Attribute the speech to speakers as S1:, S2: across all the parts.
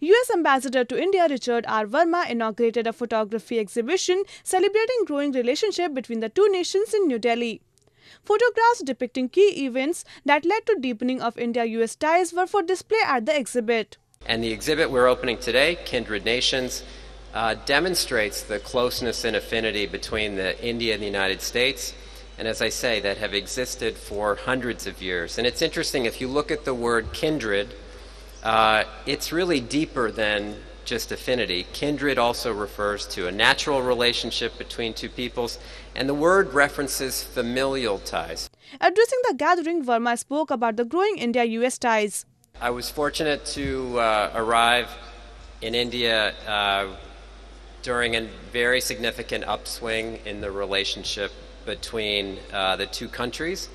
S1: US Ambassador to India Richard R. Verma inaugurated a photography exhibition celebrating growing relationship between the two nations in New Delhi. Photographs depicting key events that led to deepening of India-US ties were for display at the exhibit.
S2: And the exhibit we're opening today, Kindred Nations, uh, demonstrates the closeness and affinity between the India and the United States, and as I say, that have existed for hundreds of years. And it's interesting, if you look at the word kindred, uh, it's really deeper than just affinity. Kindred also refers to a natural relationship between two peoples, and the word references familial ties.
S1: Addressing the gathering, Verma spoke about the growing India US ties.
S2: I was fortunate to uh, arrive in India uh, during a very significant upswing in the relationship between uh, the two countries.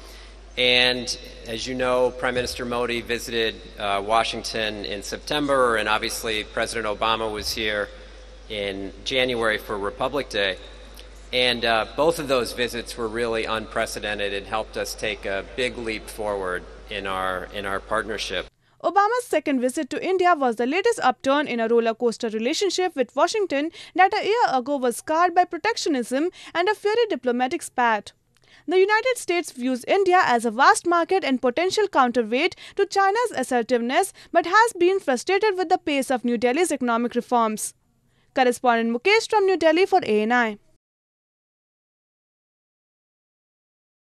S2: And as you know, Prime Minister Modi visited uh, Washington in September, and obviously President Obama was here in January for Republic Day. And uh, both of those visits were really unprecedented and helped us take a big leap forward in our, in our partnership.
S1: Obama's second visit to India was the latest upturn in a roller coaster relationship with Washington that a year ago was scarred by protectionism and a fiery diplomatic spat. The United States views India as a vast market and potential counterweight to China's assertiveness but has been frustrated with the pace of New Delhi's economic reforms. Correspondent Mukesh from New Delhi for ANI.